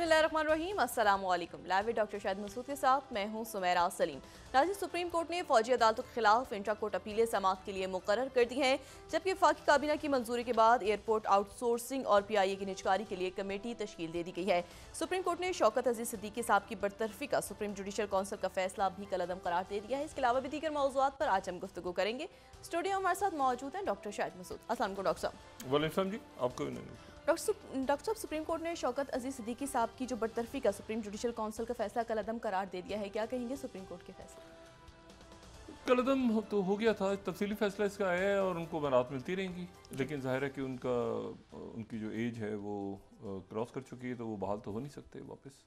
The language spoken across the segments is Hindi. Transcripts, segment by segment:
बिस्मिल्लाहिर्रहमानिर्रहीम अस्सलाम वालेकुम लाइव डॉक्टर शाहिद मसूद के साथ मैं हूं सुमैरा सलीम नाजी सुप्रीम कोर्ट ने फौजी अदालतों के खिलाफ इंट्रा कोर्ट अपीलें समाप्त के लिए मुकर कर दी हैं जबकि फाकी काबीना की मंजूरी के बाद एयरपोर्ट आउटसोर्सिंग और पी आई ए की निजकारी के लिए कमेटी तश्कील दे दी गई है सुप्रीम कोर्ट ने शौकत अजीज सदीकी साहब की बरतरफी का सुप्रीम जुडिशल काउंसिल का फैसला भी कलदम करार दे दिया है इसके अलावा भी दीगर मौजूद पर आज हम गुफ्तु करेंगे स्टूडियो हमारे साथ मौजूद हैं डॉक्टर शाहिद मसूद असल डॉक्टर साहब जी आपको डॉक्टर साहब सुप्रीम कोर्ट ने शौकत अजीज सिद्दीकी साहब की जो बरतरफी का सुप्रीम जुडिशल काउंसिल का फैसला कल अदम करार दे दिया है क्या कहेंगे सुप्रीम कोर्ट के फैसले कल अदम तो हो गया था तफसी फैसला इसका आया है और उनको बारात मिलती रहेंगी लेकिन जाहिर है कि उनका उनकी जो एज है वो क्रॉस कर चुकी है तो वो बहाल तो हो नहीं सकते वापस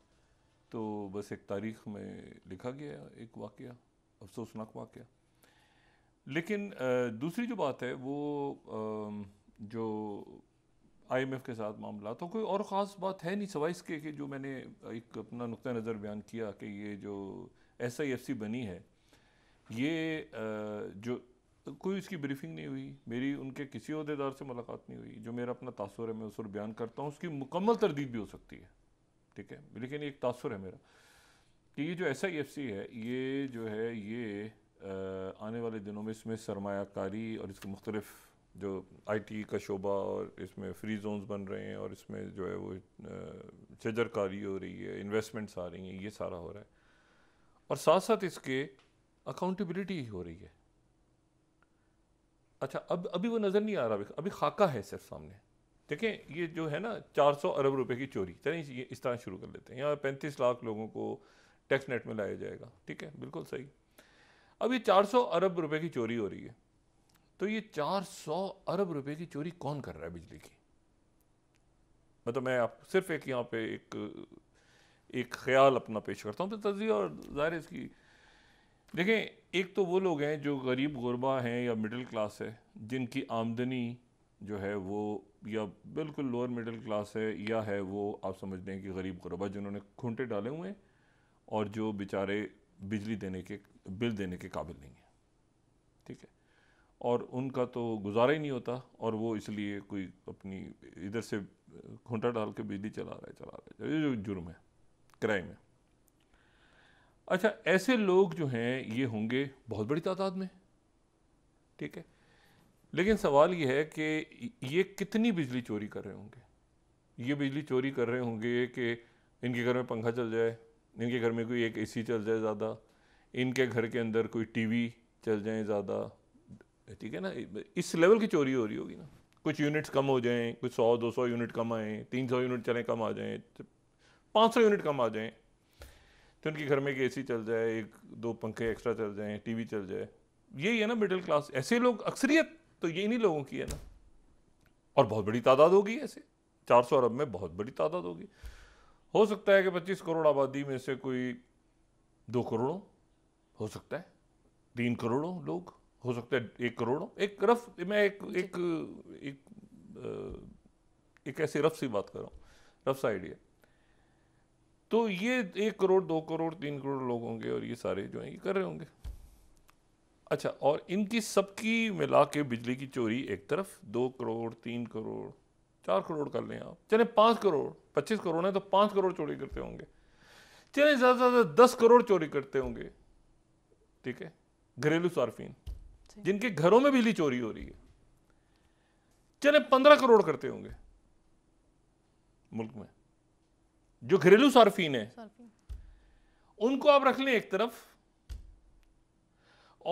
तो बस एक तारीख में लिखा गया एक वाक़ अफसोसनाक वाक़ लेकिन दूसरी जो बात है वो जो आई एम एफ़ के साथ मामला तो कोई और ख़ास बात है नहीं सवाई इसके कि जो मैंने एक अपना नुक़ नज़र बयान किया कि ये जो एस आई एफ सी बनी है ये जो कोई इसकी ब्रीफिंग नहीं हुई मेरी उनके किसी अहदेदार से मुलाकात नहीं हुई जो मेरा अपना तासर है मैं उस पर बयान करता हूँ उसकी मुकम्मल तरदीद भी हो सकती है ठीक है लेकिन एक तासर है मेरा कि ये जो एस आई एफ सी है ये जो है ये आने वाले दिनों में इसमें सरमाकारी और इसके मुख्तलिफ़ जो आईटी e का शोबा और इसमें फ्री जोन्स बन रहे हैं और इसमें जो है वो शजरकारी हो रही है इन्वेस्टमेंट्स आ रही हैं ये सारा हो रहा है और साथ साथ इसके अकाउंटेबिलिटी हो रही है अच्छा अब अभी वो नज़र नहीं आ रहा अभी अभी खाका है सिर्फ सामने देखें ये जो है ना 400 अरब रुपए की चोरी चलिए ये इस तरह शुरू कर लेते हैं यहाँ पैंतीस लाख लोगों को टैक्स नेट में लाया जाएगा ठीक है बिल्कुल सही अब ये 400 अरब रुपए की चोरी हो रही है तो ये 400 अरब रुपए की चोरी कौन कर रहा है बिजली की मतलब मैं आप सिर्फ एक यहाँ पे एक एक ख्याल अपना पेश करता हूँ तो तजिया और ज़ाहिर इसकी देखें एक तो वो लोग हैं जो गरीब गुरबा हैं या मिडिल क्लास है जिनकी आमदनी जो है वो या बिल्कुल लोअर मिडिल क्लास है या है वो आप समझ लें कि गरीब गुरबा जिन्होंने खूंटे डाले हुए हैं और जो बेचारे बिजली देने के बिल देने के काबिल नहीं हैं ठीक है और उनका तो गुजारा ही नहीं होता और वो इसलिए कोई अपनी इधर से घूटा डाल के बिजली चला रहा है चला रहा है ये जो जुर्म है क्राइम है अच्छा ऐसे लोग जो हैं ये होंगे बहुत बड़ी तादाद में ठीक है लेकिन सवाल ये है कि ये कितनी बिजली चोरी कर रहे होंगे ये बिजली चोरी कर रहे होंगे कि इनके घर में पंखा चल जाए इनके घर में कोई एक एसी चल जाए ज़्यादा इनके घर के अंदर कोई टीवी चल जाए ज़्यादा ठीक है ना इस लेवल की चोरी हो रही होगी ना कुछ यूनिट्स कम हो जाएं कुछ सौ दो सौ यूनिट कम आएँ तीन सौ यूनिट चलें कम आ जाएँ पाँच सौ यूनिट कम आ जाएँ तो उनके घर में एक ए चल जाए एक दो पंखे एक्स्ट्रा चल जाएँ टीवी चल जाए यही है ना मिडिल क्लास ऐसे लोग अक्सरियत तो ये इन्हीं लोगों की है ना और बहुत बड़ी तादाद होगी ऐसे चार सौ अरब में बहुत बड़ी तादाद होगी हो सकता है कि पच्चीस करोड़ आबादी में से कोई दो करोड़ों हो सकता है तीन करोड़ों लोग हो सकता है एक करोड़ एक रफ मैं एक एक एक, एक, एक ऐसी रफ सी बात कर रहा हूँ रफ सा आइडिया तो ये एक करोड़ दो करोड़ तीन करोड़ लोग होंगे और ये सारे जो हैं ये कर रहे होंगे अच्छा और इनकी सबकी मिला के बिजली की चोरी एक तरफ दो करोड़ तीन करोड़ चार करोड़ कर लें आप चले पाँच करोड़ पच्चीस करोड़ है तो पाँच करोड़ चोरी करते होंगे चले ज़्यादा से ज़्यादा दस करोड़ चोरी करते होंगे ठीक है घरेलू सार्फिन जिनके घरों में बिजली चोरी हो रही है चले पंद्रह करोड़ करते होंगे मुल्क में जो घरेलू सार्फिन है उनको आप रख लें एक तरफ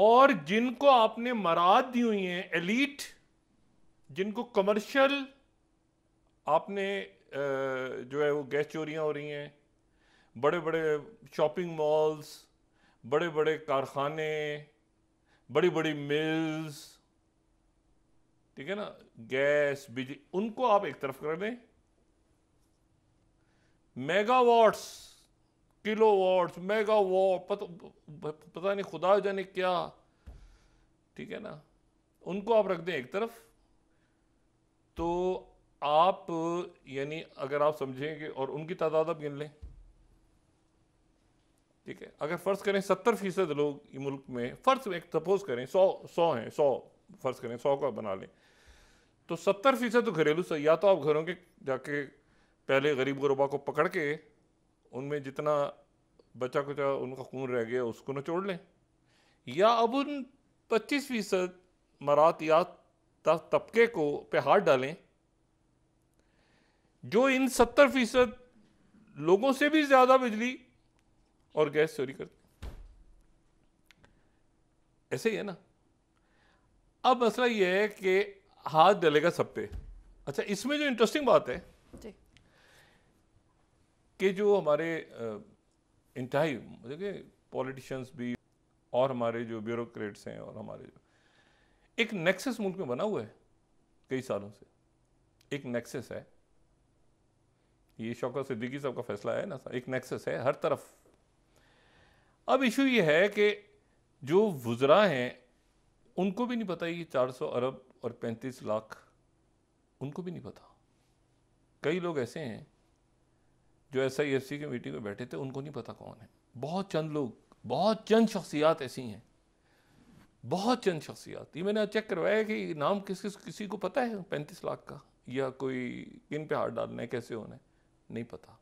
और जिनको आपने मराद दी हुई है एलिट जिनको कमर्शियल आपने जो है वो गैस चोरियां हो रही हैं बड़े बड़े शॉपिंग मॉल्स बड़े बड़े कारखाने बड़ी बड़ी मिल्स ठीक है ना गैस बिजली उनको आप एक तरफ कर दें मेगावाट्स किलोवाट्स मेगावाट पत, पता नहीं खुदा जाने क्या ठीक है ना उनको आप रख दें एक तरफ तो आप यानी अगर आप समझेंगे और उनकी तादाद आप गिन लें ठीक है अगर फ़र्ज़ करें सत्तर फ़ीसद लोग मुल्क में फ़र्ज़ एक सपोज़ करें सौ सौ हैं सौ फ़र्ज़ करें सौ का बना लें तो सत्तर फ़ीसद तो घरेलू से या तो आप घरों के जाके पहले गरीब गुरबा को पकड़ के उनमें जितना बचा कुचा उनका खून रह गया उसको नचोड़ लें या अब उन पच्चीस फ़ीसद मरात या तबके को पे हाथ डालें जो इन सत्तर फ़ीसद लोगों से भी ज़्यादा बिजली और गैस चोरी करते ऐसे ही है ना अब मसला यह है कि हाथ डलेगा सब पे अच्छा इसमें जो इंटरेस्टिंग बात है जी। कि जो हमारे इंतहाई देखिए पॉलिटिशियंस भी और हमारे जो ब्यूरोक्रेट्स हैं और हमारे जो एक नेक्सेस मुल्क में बना हुआ है कई सालों से एक नेक्सेस है ये शौकत सिद्दीकी साहब का फैसला है ना एक नेक्सेस है हर तरफ अब इशू ये है कि जो वज़रा हैं उनको भी नहीं पता ये 400 अरब और 35 लाख उनको भी नहीं पता कई लोग ऐसे हैं जो एस आई एफ सी की मीटिंग में बैठे थे उनको नहीं पता कौन है बहुत चंद लोग बहुत चंद शख्सियात ऐसी हैं बहुत चंद शख्सियात ये मैंने चेक करवाया कि नाम किस किस किसी को पता है पैंतीस लाख का या कोई किन पे हाथ डालना है कैसे होना है नहीं पता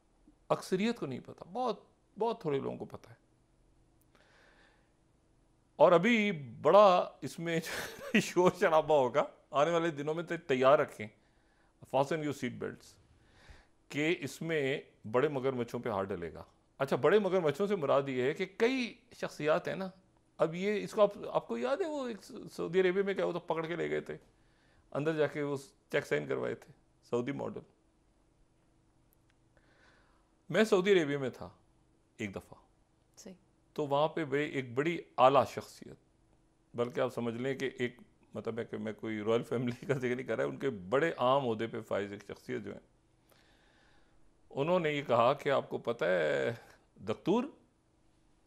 अक्सरियत को नहीं पता बहुत बहुत थोड़े लोगों को पता है और अभी बड़ा इसमें शोर शराबा होगा आने वाले दिनों में तो तैयार रखें फासन यू सीट बेल्ट कि इसमें बड़े मगरमच्छों पे हार डलेगा अच्छा बड़े मगरमच्छों से मुराद ये है कि कई शख्सियात हैं ना अब ये इसको आप, आपको याद है वो एक सऊदी अरेबिया में क्या वो तो पकड़ के ले गए थे अंदर जाके वो चेक साइन करवाए थे सऊदी मॉडल मैं सऊदी अरेबिया में था एक दफ़ा तो वहाँ पे वे एक बड़ी आला शख्सियत बल्कि आप समझ लें कि एक मतलब है कि मैं कोई रॉयल फैमिली का जिक्र नहीं कर रहा है उनके बड़े आम अहदे पे फायज एक शख्सियत जो है उन्होंने ये कहा कि आपको पता है दकतूर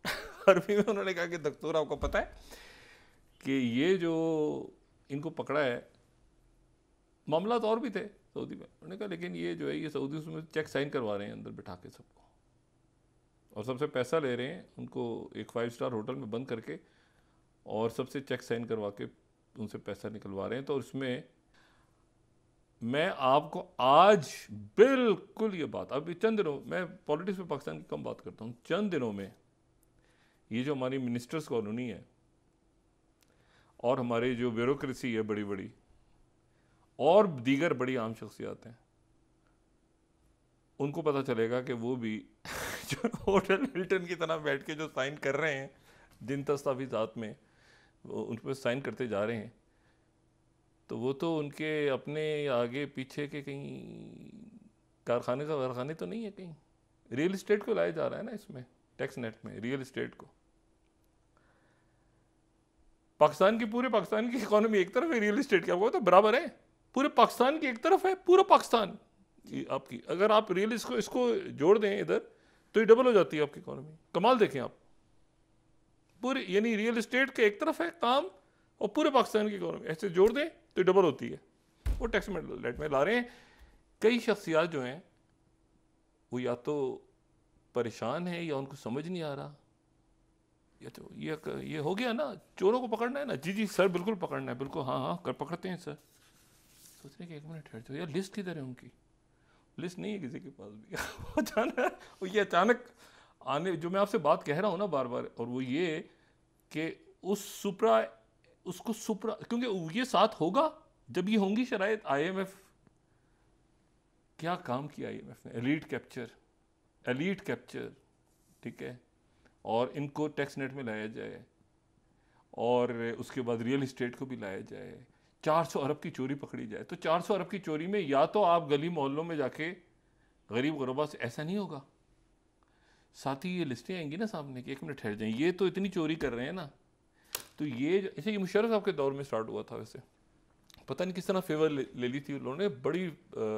अरबी में उन्होंने कहा कि दकतूर आपको पता है कि ये जो इनको पकड़ा है मामला तो और भी थे सऊदी में उन्होंने कहा लेकिन ये जो है ये सऊदी उसमें चेक साइन करवा रहे हैं अंदर बिठा के सबको और सबसे पैसा ले रहे हैं उनको एक फाइव स्टार होटल में बंद करके और सबसे चेक साइन करवा के उनसे पैसा निकलवा रहे हैं तो उसमें मैं आपको आज बिल्कुल ये बात अभी चंद दिनों मैं पॉलिटिक्स में पाकिस्तान की कम बात करता हूँ चंद दिनों में ये जो हमारी मिनिस्टर्स कॉलोनी है और हमारी जो ब्यूरोक्रेसी है बड़ी बड़ी और दीगर बड़ी आम शख्सियात हैं उनको पता चलेगा कि वो भी जो होटल हिल्टन की तरह बैठ के जो साइन कर रहे हैं जिन दस्तावेजात में वो उन पर साइन करते जा रहे हैं तो वो तो उनके अपने आगे पीछे के कहीं कारखाने का कारखाने तो नहीं है कहीं रियल इस्टेट को लाया जा रहा है ना इसमें टैक्स नेट में रियल इस्टेट को पाकिस्तान की पूरे पाकिस्तान की इकोनॉमी एक तरफ है रियल इस्टेट क्या आपको तो बराबर है पूरे पाकिस्तान की एक तरफ है पूरा पाकिस्तान आपकी अगर आप रियल इसको इसको जोड़ दें इधर तो ये डबल हो जाती है आपकी इकोनॉमी कमाल देखें आप पूरे यानी रियल इस्टेट के एक तरफ है काम और पूरे पाकिस्तान की इकोनॉमी ऐसे जोड़ दें तो ये डबल होती है वो टैक्स में रेट में ला रहे हैं कई शख्सियात जो हैं वो या तो परेशान है या उनको समझ नहीं आ रहा या तो ये ये हो गया ना चोरों को पकड़ना है ना जी जी सर बिल्कुल पकड़ना है बिल्कुल हाँ हाँ कर पकड़ते हैं सर सोच रहे कि एक मिनट ठहर जाओ यार लिस्ट किधर है उनकी लिस्ट नहीं है किसी के पास भी वो ये अचानक आने जो मैं आपसे बात कह रहा हूँ ना बार बार और वो ये कि उस सुप्रा उसको सुप्रा क्योंकि ये साथ होगा जब ये होंगी एम एफ क्या काम किया आई एम एफ ने एलीट कैप्चर एलीट कैप्चर ठीक है और इनको टैक्स नेट में लाया जाए और उसके बाद रियल इस्टेट को भी लाया जाए 400 अरब की चोरी पकड़ी जाए तो 400 अरब की चोरी में या तो आप गली मोहल्लों में जाके गरीब गरबा से ऐसा नहीं होगा साथ ही ये लिस्टें आएंगी ना सामने कि एक मिनट ठहर जाएं ये तो इतनी चोरी कर रहे हैं ना तो ये ऐसे अच्छा, ये मुशरफ साहब के दौर में स्टार्ट हुआ था वैसे पता नहीं किस तरह फेवर ले, ले ली थी उन्होंने बड़ी आ,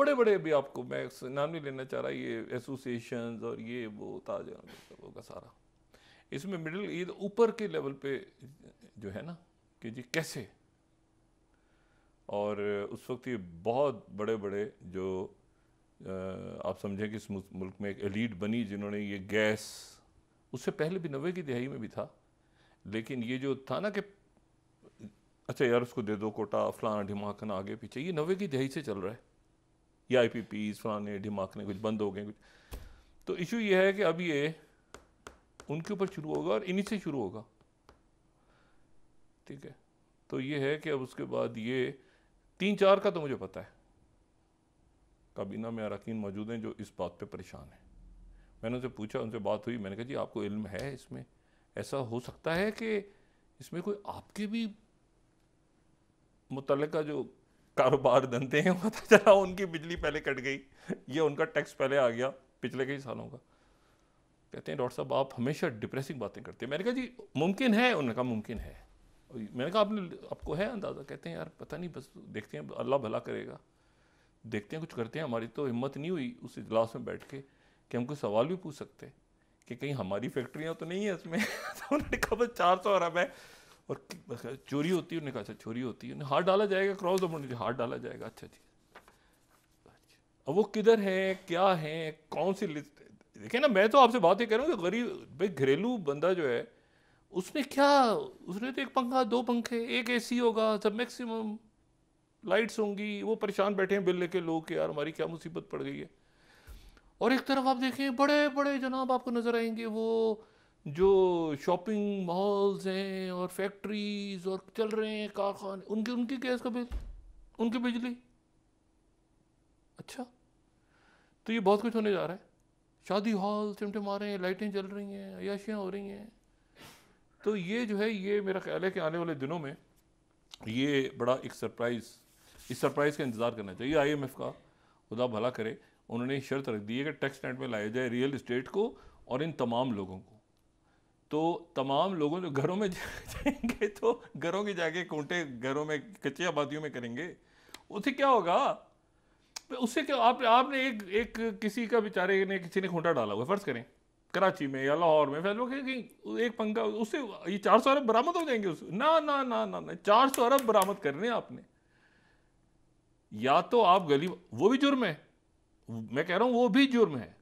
बड़े बड़े अभी आपको मैं नाम नहीं लेना चाह रहा ये एसोसिएशन और ये वो ताज का सारा इसमें मिडिल ईद तो ऊपर के लेवल पे जो है ना कि जी कैसे और उस वक्त ये बहुत बड़े बड़े जो आप समझें कि इस मुल्क में एक एलीट बनी जिन्होंने ये गैस उससे पहले भी नबे की दिहाई में भी था लेकिन ये जो था ना कि अच्छा यार उसको दे दो कोटा फलाना ढिमाकना आगे पीछे ये नबे की दिहाई से चल रहा है ये आई पी पी फलाने ढिमाकने कुछ बंद हो गए कुछ तो इशू ये है कि अब ये उनके ऊपर शुरू होगा और इन्हीं से शुरू होगा ठीक है तो ये है कि अब उसके बाद ये तीन चार का तो मुझे पता है काबीना में अरकान मौजूद हैं जो इस बात पे परेशान हैं मैंने उनसे पूछा उनसे बात हुई मैंने कहा जी आपको इल्म है इसमें ऐसा हो सकता है कि इसमें कोई आपके भी मुतल जो कारोबार धंधे हैं पता चला उनकी बिजली पहले कट गई या उनका टैक्स पहले आ गया पिछले कई सालों का कहते हैं डॉक्टर साहब आप हमेशा डिप्रेसिंग बातें करते हैं मैंने कहा जी मुमकिन है उनका मुमकिन है मैंने कहा आपने आपको है अंदाज़ा कहते हैं यार पता नहीं बस देखते हैं अल्लाह भला करेगा देखते हैं कुछ करते हैं हमारी तो हिम्मत नहीं हुई उस इजलास में बैठ के कि हम कोई सवाल भी पूछ सकते कि कहीं हमारी फैक्ट्रियाँ तो नहीं है इसमें तो उन्होंने कहा बस चार सौ अरब है और चोरी होती है उन्होंने कहा अच्छा चोरी होती है उन्हें हाथ डाला जाएगा क्रॉस दो बॉर्डर हाथ डाला जाएगा अच्छा जी अच्छा। अब वो किधर है क्या है कौन सी लिस्ट देखिए ना मैं तो आपसे बात ही कर रहा हूँ कि गरीब भाई घरेलू बंदा जो है उसने क्या उसने तो एक पंखा दो पंखे एक एसी होगा सब मैक्सिमम लाइट्स होंगी वो परेशान बैठे हैं बिल लेके लोग के यार हमारी क्या मुसीबत पड़ गई है और एक तरफ आप देखें बड़े बड़े जनाब आपको नज़र आएंगे वो जो शॉपिंग मॉल्स हैं और फैक्ट्रीज और चल रहे हैं कारखाने उनके उनकी गैस का बिल उनकी बिजली अच्छा तो ये बहुत कुछ होने जा रहा है शादी हॉल चिमटे मारे रहे हैं लाइटें जल रही हैं अयाशियाँ हो रही हैं तो ये जो है ये मेरा ख्याल है कि आने वाले दिनों में ये बड़ा एक सरप्राइज़ इस सरप्राइज़ का इंतज़ार करना चाहिए आई एम एफ़ का खुदा भला करे उन्होंने शर्त रख दी है कि टैक्स नेट में लाया जाए रियल इस्टेट को और इन तमाम लोगों को तो तमाम लोगों जो घरों में जाएंगे तो घरों के जाके कोंटे घरों में कच्ची आबादियों में करेंगे उससे क्या होगा उससे क्या आप आपने एक एक किसी का बेचारे ने किसी ने खूंटा डाला हुआ फ़र्ज़ करें कराची में या लाहौर में फैसला कहीं एक पंखा उससे ये चार सौ अरब बरामद हो जाएंगे उससे ना ना ना ना ना चार सौ अरब बरामद करने आपने या तो आप गली वो भी जुर्म है मैं कह रहा हूं वो भी जुर्म है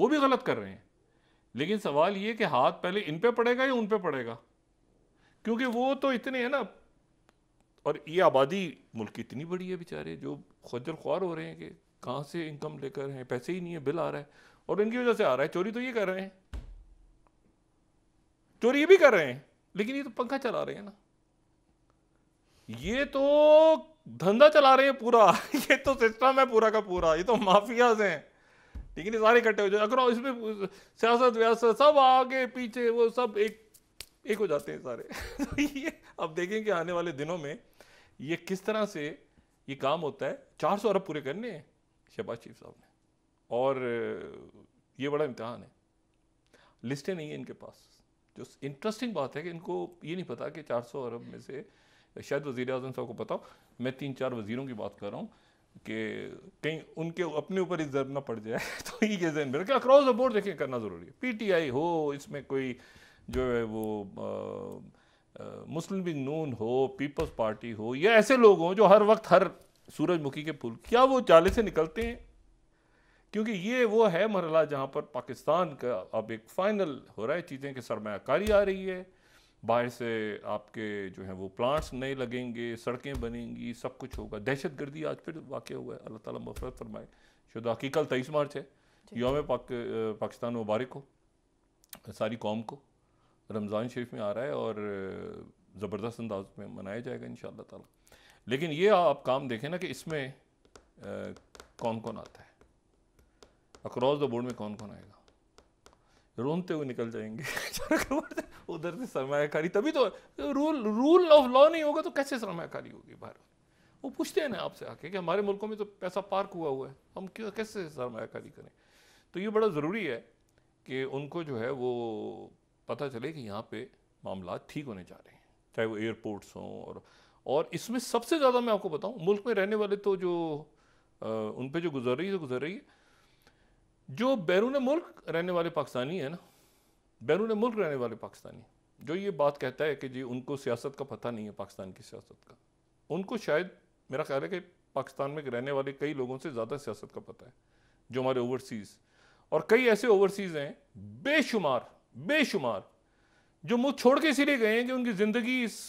वो भी गलत कर रहे हैं लेकिन सवाल ये कि हाथ पहले इन पे पड़ेगा या उन पे पड़ेगा क्योंकि वो तो इतने हैं ना और ये आबादी मुल्क की इतनी बड़ी है बेचारे जो खजल ख्वार हो रहे हैं कि कहाँ से इनकम लेकर हैं पैसे ही नहीं है बिल आ रहा है और इनकी वजह से आ रहा है चोरी तो ये कर रहे हैं चोरी ये भी कर रहे हैं लेकिन ये तो पंखा चला रहे हैं ना ये तो धंधा चला रहे हैं पूरा ये तो सिस्टम है पूरा का पूरा ये तो माफियाज हैं लेकिन ये सारे इकट्ठे हो जाए अगर इसमें सियासत व्यासत सब आगे पीछे वो सब एक एक हो जाते हैं सारे तो ये अब देखें कि आने वाले दिनों में ये किस तरह से ये काम होता है 400 अरब पूरे करने हैं शहबाज शरीफ साहब ने और ये बड़ा इम्तहान है लिस्टें नहीं है इनके पास जो इंटरेस्टिंग बात है कि इनको ये नहीं पता कि 400 अरब में से शायद वज़ी अजम साहब को पता हो मैं तीन चार वज़ीरों की बात कर रहा हूँ कि कहीं उनके अपने ऊपर ही जर ना पड़ जाए तो ये जहन में रखें अक्रॉस द बोर्ड देखें करना ज़रूरी है पीटीआई हो इसमें कोई जो है वो मुस्लिम नून हो पीपल्स पार्टी हो या ऐसे लोग हों जो हर वक्त हर सूरजमुखी के फूल क्या वो जाले से निकलते हैं क्योंकि ये वो है मरला जहाँ पर पाकिस्तान का अब एक फ़ाइनल हो रहा है चीज़ें कि सरमाकारी आ रही है बाहर से आपके जो है वो प्लांट्स नए लगेंगे सड़कें बनेंगी सब कुछ होगा दहशत गर्दी आज फिर वाक़ हुआ है अल्लाह ताला मफरत फरमाए शुदा की कल तेईस मार्च है योम पाक, पाकिस्तान मुबारक हो सारी कौम को रमज़ान शरीफ में आ रहा है और ज़बरदस्त अंदाज में मनाया जाएगा इन ताला लेकिन ये आप काम देखें ना कि इसमें कौन कौन आता है अक्रॉस द बोर्ड में कौन कौन आएगा रोनते हुए निकल जाएंगे उधर से सरमाकारी तभी तो रूल रूल ऑफ लॉ नहीं होगा तो कैसे सरमाकारी होगी भारत वो पूछते हैं ना आपसे आके कि हमारे मुल्कों में तो पैसा पार्क हुआ हुआ है हम क्यों कैसे सरमाकारी करें तो ये बड़ा ज़रूरी है कि उनको जो है वो पता चले कि यहाँ पे मामला ठीक होने जा रहे हैं चाहे वो एयरपोर्ट्स हों और और इसमें सबसे ज़्यादा मैं आपको बताऊँ मुल्क में रहने वाले तो जो आ, उन पर जो गुजर रही है तो गुजर रही है जो बैरून मुल्क रहने वाले पाकिस्तानी है ना बैरून मुल्क रहने वाले पाकिस्तानी जो ये बात कहता है कि जी उनको सियासत का पता नहीं है पाकिस्तान की सियासत का उनको शायद मेरा ख्याल है कि पाकिस्तान में रहने वाले कई लोगों से ज़्यादा सियासत का पता है जो हमारे ओवरसीज़ और कई ऐसे ओवरसीज़ हैं बेशुमार बेशुमार जो मुझ छोड़ के इसीलिए गए हैं कि उनकी ज़िंदगी इस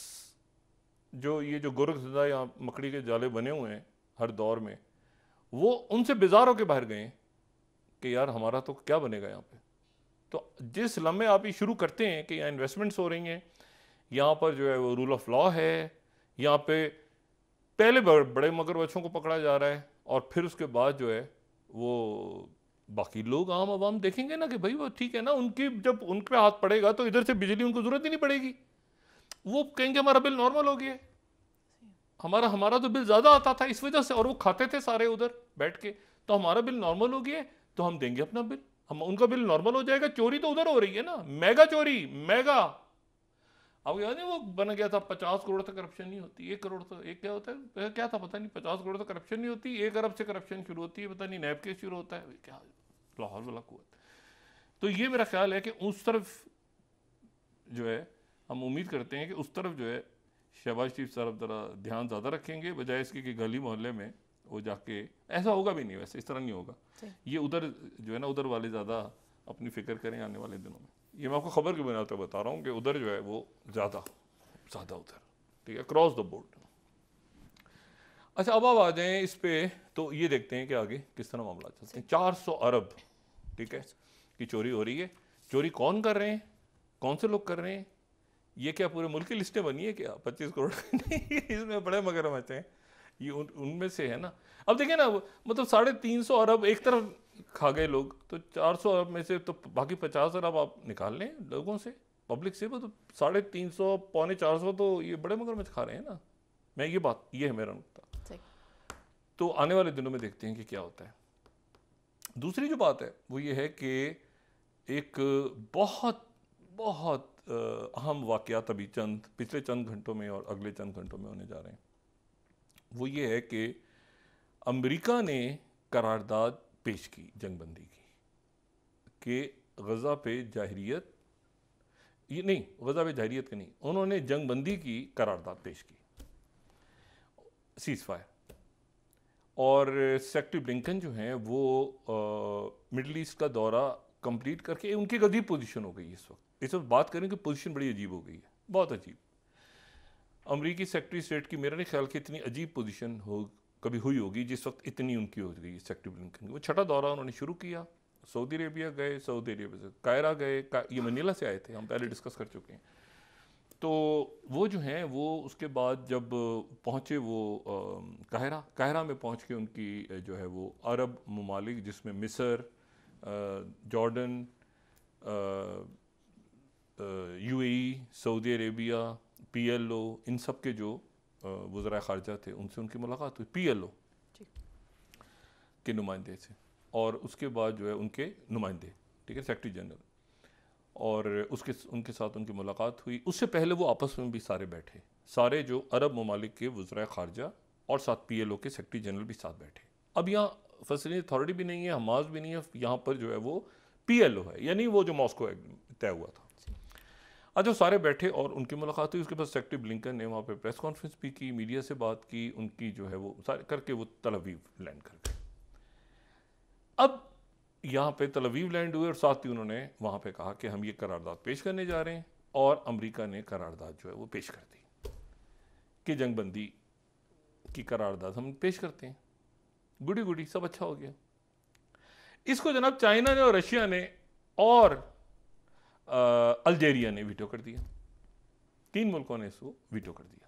जो ये जो गोरखजदा या मकड़ी के जाले बने हुए हैं हर दौर में वो उनसे बेजारों के बाहर गए हैं कि यार हमारा तो क्या बनेगा यहाँ पे तो जिस लम्हे आप ये शुरू करते हैं कि यहाँ इन्वेस्टमेंट्स हो रही हैं यहाँ पर जो है वो रूल ऑफ लॉ है यहाँ पे पहले बड़े मगरमच्छों को पकड़ा जा रहा है और फिर उसके बाद जो है वो बाकी लोग आम आवाम देखेंगे ना कि भाई वो ठीक है ना उनकी जब उन पर हाथ पड़ेगा तो इधर से बिजली उनको ज़रूरत ही नहीं पड़ेगी वो कहेंगे हमारा बिल नॉर्मल हो गया हमारा हमारा तो बिल ज़्यादा आता था इस वजह से और वो खाते थे सारे उधर बैठ के तो हमारा बिल नॉर्मल हो गया तो हम देंगे अपना बिल हम उनका बिल नॉर्मल हो जाएगा चोरी तो उधर हो रही है ना मेगा चोरी मेगा अब याद नहीं वो बन गया था पचास करोड़ तक करप्शन नहीं होती एक करोड़ तो एक क्या होता है क्या था पता नहीं पचास करोड़ तो करप्शन नहीं होती एक अरब से करप्शन शुरू होती है पता नहीं नैब के शुरू होता है क्या लाहौल वाला कुत तो ये मेरा ख्याल है कि उस तरफ जो है हम उम्मीद करते हैं कि उस तरफ जो है शहबाज शरीफ साहब ज़रा ध्यान ज़्यादा रखेंगे बजाय इसके कि गली मोहल्ले में वो जाके ऐसा होगा भी नहीं वैसे इस तरह नहीं होगा ये उधर जो है ना उधर वाले ज़्यादा अपनी फिक्र करें आने वाले दिनों में ये मैं आपको खबर के बिना तो बता रहा हूँ कि उधर जो है वो ज़्यादा ज़्यादा उधर ठीक है क्रॉस द बोर्ड अच्छा अब आप आ जाएँ इस पर तो ये देखते हैं कि आगे किस तरह मामला चलते हैं चार सौ अरब ठीक है कि चोरी हो रही है चोरी कौन कर रहे हैं कौन से लोग कर रहे हैं ये क्या पूरे मुल्क की लिस्टें बनी है क्या पच्चीस करोड़ इसमें बड़े मगर मचे हैं ये उन उनमें से है ना अब देखिए ना मतलब साढ़े तीन सौ अरब एक तरफ खा गए लोग तो चार सौ अरब में से तो बाकी पचास अरब आप निकाल लें लोगों से पब्लिक से तो साढ़े तीन सौ पौने चार सौ तो ये बड़े मगरमच्छ खा रहे हैं ना मैं ये बात ये है मेरा नुकता तो आने वाले दिनों में देखते हैं कि क्या होता है दूसरी जो बात है वो ये है कि एक बहुत बहुत अहम वाक़ अभी चंद पिछले चंद घंटों में और अगले चंद घंटों में होने जा रहे हैं वो ये है कि अमेरिका ने करारदाद पेश की जंगबंदी की कि गज़ा पे जाहिरियत ये नहीं गज़ा पे जाहरीत की नहीं उन्होंने जंगबंदी की करारदाद पेश की सीज़ फायर और सेक्रेटरी ब्लिंकन जो हैं वो मिडल ईस्ट का दौरा कंप्लीट करके उनकी अजीब पोजीशन हो गई इस वक्त इस वक्त बात करें कि पोजीशन बड़ी अजीब हो गई है बहुत अजीब अमरीकी सेक्रेटरी स्टेट की मेरा नहीं ख्याल कि इतनी अजीब पोजीशन हो कभी हुई होगी जिस वक्त इतनी उनकी हो गई सेक्रेटरी ब्लिंकन की वो छठा दौरा उन्होंने शुरू किया सऊदी अरेबिया गए सऊदी अरेबिया से कायरा गए का, ये मनीला से आए थे हम पहले डिस्कस कर चुके हैं तो वो जो हैं वो उसके बाद जब पहुँचे वो कायरा कायरा में पहुँच के उनकी जो है वो अरब ममालिक जिसमें मिसर Jordan U A Saudi Arabia P L O इन सब के जो वज्रा ख़ारजा थे उनसे उनकी मुलाकात हुई पी एल ओ के नुमाइंदे से और उसके बाद जो है उनके नुमाइंदे ठीक है सेक्रटरी जनरल और उसके उनके साथ उनकी मुलाकात हुई उससे पहले वो आपस में भी सारे बैठे सारे जो अरब ममालिक के वज्रा खारजा और साथ पी एल ओ के सेक्रटरी जनरल भी साथ बैठे अब यहाँ फलस्तीनी अथॉरिटी भी नहीं है हमास भी नहीं है यहाँ पर जो है वो पी एल ओ है यानी वो जो मॉस्को तय हुआ था अच्छा सारे बैठे और उनकी मुलाकात हुई उसके बाद सेक्रेटरी ब्लिंकन ने वहाँ पे प्रेस कॉन्फ्रेंस भी की मीडिया से बात की उनकी जो है वो सारे करके वो तलवीव लैंड कर गए अब यहाँ पे तलवीव लैंड हुए और साथ ही उन्होंने वहाँ पे कहा कि हम ये करारदाद पेश करने जा रहे हैं और अमरीका ने करारदाद जो है वो पेश कर दी कि जंगबंदी की करारदाद हम पेश करते हैं गुडी गुडी सब अच्छा हो गया इसको जनाब चाइना ने और रशिया ने और अल्जेरिया ने वीटो कर दिया तीन मुल्कों ने इसको वीटो कर दिया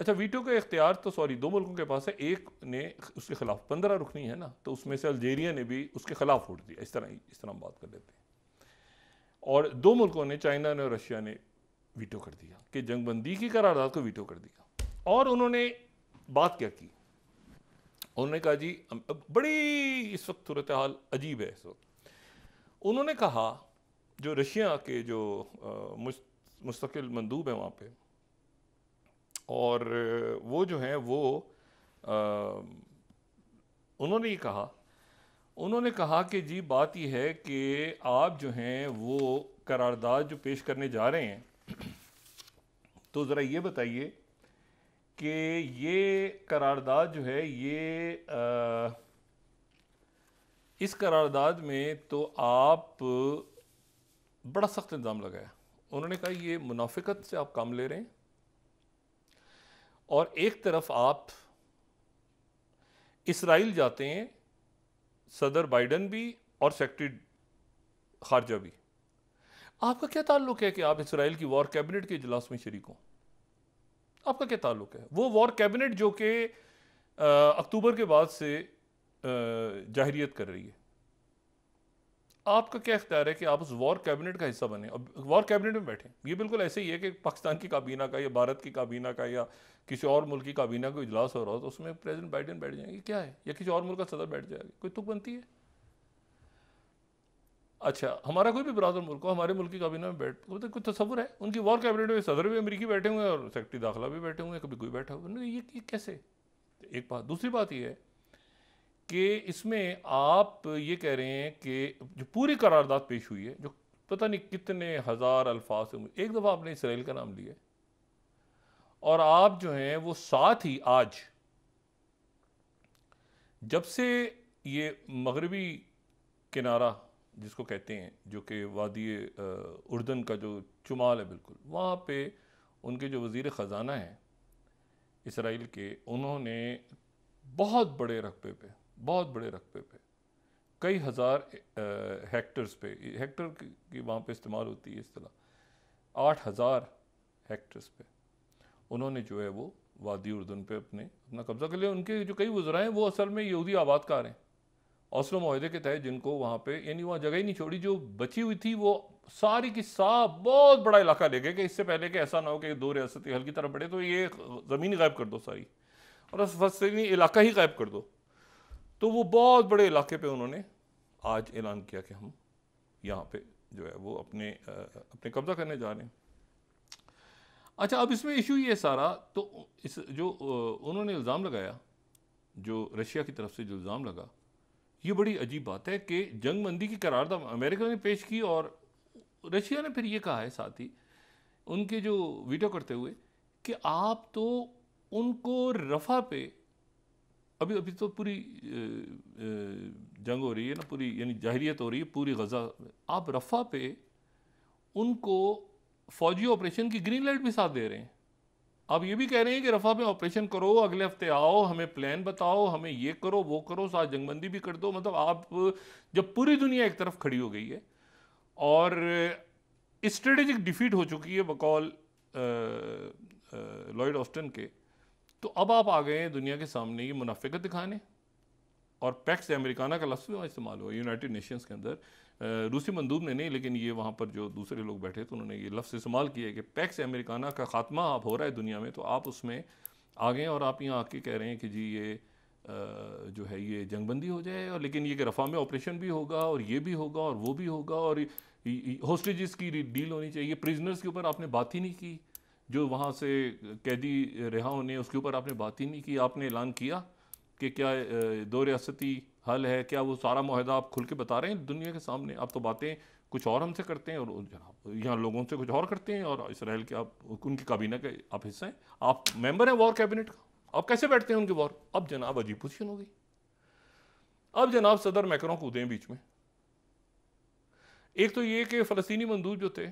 अच्छा वीटो का इख्तियार तो सॉरी दो मुल्कों के पास है एक ने उसके खिलाफ पंद्रह रुकनी है ना तो उसमें से अल्जेरिया ने भी उसके खिलाफ वोट दिया इस तरह इस तरह हम बात कर लेते हैं और दो मुल्कों ने चाइना ने और रशिया ने वीटो कर दिया कि जंगबंदी की करारदाद को वीटो कर दिया और उन्होंने बात क्या की उन्होंने कहा जी बड़ी इस वक्त सूरत हाल अजीब है इस वक्त उन्होंने कहा जो रशिया के जो मुस्तकिल मंदूब हैं वहाँ पे और वो जो हैं वो आ, उन्होंने ये कहा उन्होंने कहा कि जी बात यह है कि आप जो हैं वो करारदाद जो पेश करने जा रहे हैं तो ज़रा ये बताइए कि ये करारदाद जो है ये आ, इस करारदाद में तो आप बड़ा सख्त इंजाम लगाया उन्होंने कहा ये मुनाफिकत से आप काम ले रहे हैं और एक तरफ आप इसराइल जाते हैं सदर बाइडन भी और सेक्रेटरी खारजा भी आपका क्या ताल्लुक है कि आप इसराइल की वॉर कैबिनेट के इजलास में शरीक हों आपका क्या ताल्लुक है वो वॉर कैबिनेट जो कि अक्टूबर के बाद से जाहरीत कर रही है आपका क्या इख्तियार है कि आप उस वॉर कैबिनेट का हिस्सा बने अब वॉर कैबिनेट में बैठे ये बिल्कुल ऐसे ही है कि पाकिस्तान की काबीना का या भारत की काबीना का या किसी और मुल्क की काबीना का इजलास हो रहा हो तो उसमें प्रेजिडेंट बाइडन बैठ जाएंगे क्या है या किसी और मुल्क का सदर बैठ जाएगा कोई तुक बनती है अच्छा हमारा कोई भी बरदर मुल्क हो हमारे मुल्क की काबीना में बैठ तो कोई तस्वुर है उनकी वॉर कैबिनेट में सदर भी अमरीकी बैठे हुए हैं और सेक्रेटरी दाखिला भी बैठे हुए हैं कभी कोई बैठा हुआ ये, ये कैसे एक बात दूसरी बात यह है कि इसमें आप ये कह रहे हैं कि जो पूरी करारदाद पेश हुई है जो पता नहीं कितने हज़ार अल्फाज से एक दफ़ा आपने इसराइल का नाम लिया और आप जो हैं वो साथ ही आज जब से ये मगरबी किनारा जिसको कहते हैं जो कि वादी उर्दन का जो चुमाल है बिल्कुल वहाँ पे उनके जो वज़ी ख़ज़ाना हैं इसराइल के उन्होंने बहुत बड़े रकबे पे बहुत बड़े रकबे पे कई हज़ार हेक्टर्स पे हेक्टर की, वहाँ पे इस्तेमाल होती है इस तरह आठ हज़ार हेक्टर्स पे उन्होंने जो है वो वादी उर्दन पे अपने अपना कब्ज़ा कर लिया उनके जो कई गुजरा हैं वो असल में यहूदी आबादकार हैं असलो माहे के तहत जिनको वहाँ पे यानी वहाँ जगह ही नहीं छोड़ी जो बची हुई थी वो सारी की साफ बहुत बड़ा इलाका ले गए कि इससे पहले कि ऐसा ना हो कि दो रियासती हल्की तरफ बढ़े तो ये ज़मीन गायब कर दो सारी और फसली इलाका ही गायब कर दो तो वो बहुत बड़े इलाके पे उन्होंने आज ऐलान किया कि हम यहाँ पे जो है वो अपने आ, अपने कब्जा करने जा रहे हैं अच्छा अब इसमें इशू ये सारा तो इस जो उन्होंने इल्ज़ाम लगाया जो रशिया की तरफ से जो इल्ज़ाम लगा ये बड़ी अजीब बात है कि जंग बंदी की करारदा अमेरिका ने पेश की और रशिया ने फिर ये कहा है साथ ही उनके जो वीडियो करते हुए कि आप तो उनको रफा पे अभी अभी तो पूरी जंग हो रही है ना पूरी यानी जहरीत हो रही है पूरी गजा आप रफ़ा पे उनको फौजी ऑपरेशन की ग्रीन लाइट भी साथ दे रहे हैं आप ये भी कह रहे हैं कि रफ़ा में ऑपरेशन करो अगले हफ्ते आओ हमें प्लान बताओ हमें ये करो वो करो साथ जंगबंदी भी कर दो मतलब आप जब पूरी दुनिया एक तरफ खड़ी हो गई है और स्ट्रेटेजिक डिफीट हो चुकी है बकौल लॉयड ऑस्टन के तो अब आप आ गए दुनिया के सामने ये मुनाफिकत दिखाने और पैक्स अमेरिकाना का लफ्ज़ भी वहाँ इस्तेमाल हुआ यूनाइटेड नेशंस के अंदर रूसी मंदूब ने नहीं लेकिन ये वहाँ पर जो दूसरे लोग बैठे तो उन्होंने ये लफ्ज़ इस्तेमाल किया कि पैक्स अमेरिकाना का खात्मा आप हो रहा है दुनिया में तो आप उसमें आ गए और आप यहाँ आके कह रहे हैं कि जी ये जो है ये जंगबंदी हो जाए और लेकिन ये कि रफा में ऑपरेशन भी होगा और ये भी होगा और वो भी होगा और होस्टेज की डील होनी चाहिए प्रिजनर्स के ऊपर आपने बात ही नहीं की जो वहाँ से कैदी रिहा होने उसके ऊपर आपने बात ही नहीं की आपने ऐलान किया कि क्या दो रियासती हल है क्या वो सारा माहदा आप खुल के बता रहे हैं दुनिया के सामने आप तो बातें कुछ और हमसे करते हैं और जनाब यहाँ लोगों से कुछ और करते हैं और इसराइल के आप उनकी काबीना के आप हिस्सा हैं आप मेंबर हैं वॉर कैबिनेट का आप कैसे बैठते हैं उनके वॉर अब जनाब अजीब पोजिशन हो गई अब जनाब सदर मैकरों को दें बीच में एक तो ये कि फ़लस्तनी मंदूर जो थे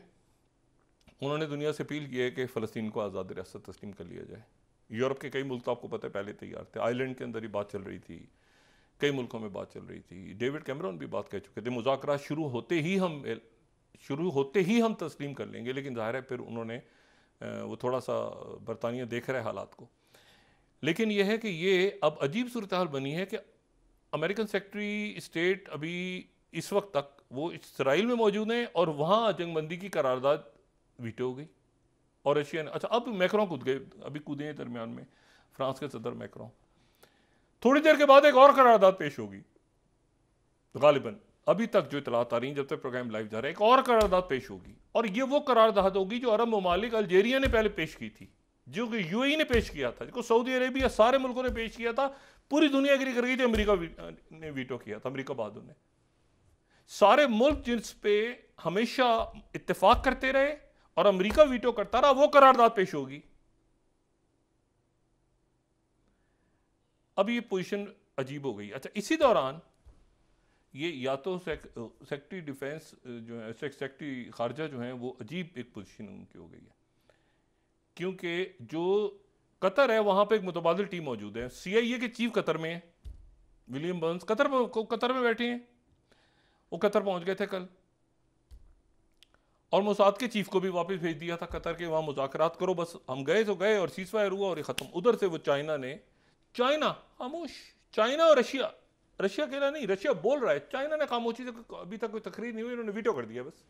उन्होंने दुनिया से अपील की है कि फ़लस्तीन को आज़ाद रियासत तस्लीम कर लिया जाए यूरोप के कई मुल्क तो आपको पता है पहले तैयार थे आयरलैंड के अंदर ही बात चल रही थी कई मुल्कों में बात चल रही थी डेविड कैमरॉन भी बात कह चुके थे मुजाकर शुरू होते ही हम शुरू होते ही हम तस्लीम कर लेंगे लेकिन ज़ाहिर है फिर उन्होंने वो थोड़ा सा बरतानिया देख रहे हालात को लेकिन यह है कि ये अब अजीब सूरत हाल बनी है कि अमेरिकन सेक्रेटरी स्टेट अभी इस वक्त तक वो इसराइल में मौजूद हैं और वहाँ जंगबंदी की करारदाद वीटो हो गई और रशिया ने अच्छा अब मैक्रो कूद गए अभी कूदे हैं दरमियान में फ्रांस के सदर मैक्रो थोड़ी देर के बाद एक और करारदाद पेश होगी गालिबन अभी तक जो इतला आ रही जब तक प्रोग्राम लाइव जा रहा है एक और करारदाद पेश होगी और ये वो करारदाद होगी जो अरब ममालिक अल्जेरिया ने पहले पेश की थी जो कि यू ने पेश किया था जिसको सऊदी अरेबिया सारे मुल्कों ने पेश किया था पूरी दुनिया गिरी कर गई थी अमरीका ने वीटो किया था अमरीका बाद ने सारे मुल्क जिस पे हमेशा इतफाक करते रहे और अमेरिका वीटो करता रहा वो करारदाद पेश होगी अब ये पोजीशन अजीब हो गई अच्छा इसी दौरान ये या तो सेक्टरी सेक्रेटरी डिफेंस जो है सेक, सेक्रेटरी खारजा जो है वो अजीब एक पोजीशन उनकी हो गई है क्योंकि जो कतर है वहां पे एक मुतबादल टीम मौजूद है सीआईए के चीफ कतर में है विलियम बर्न्स कतर को कतर में बैठे हैं वो कतर पहुंच गए थे कल और मोसाद के चीफ को भी वापस भेज दिया था कतर के वहाँ मुजाकरात करो बस हम गए तो गए और सीस हुआ और ये ख़त्म उधर से वो चाइना ने चाइना खामोश चाइना और रशिया रशिया अकेला नहीं रशिया बोल रहा है चाइना ने खामोशी से अभी तक कोई तकरीर नहीं हुई उन्होंने वीटो कर दिया बस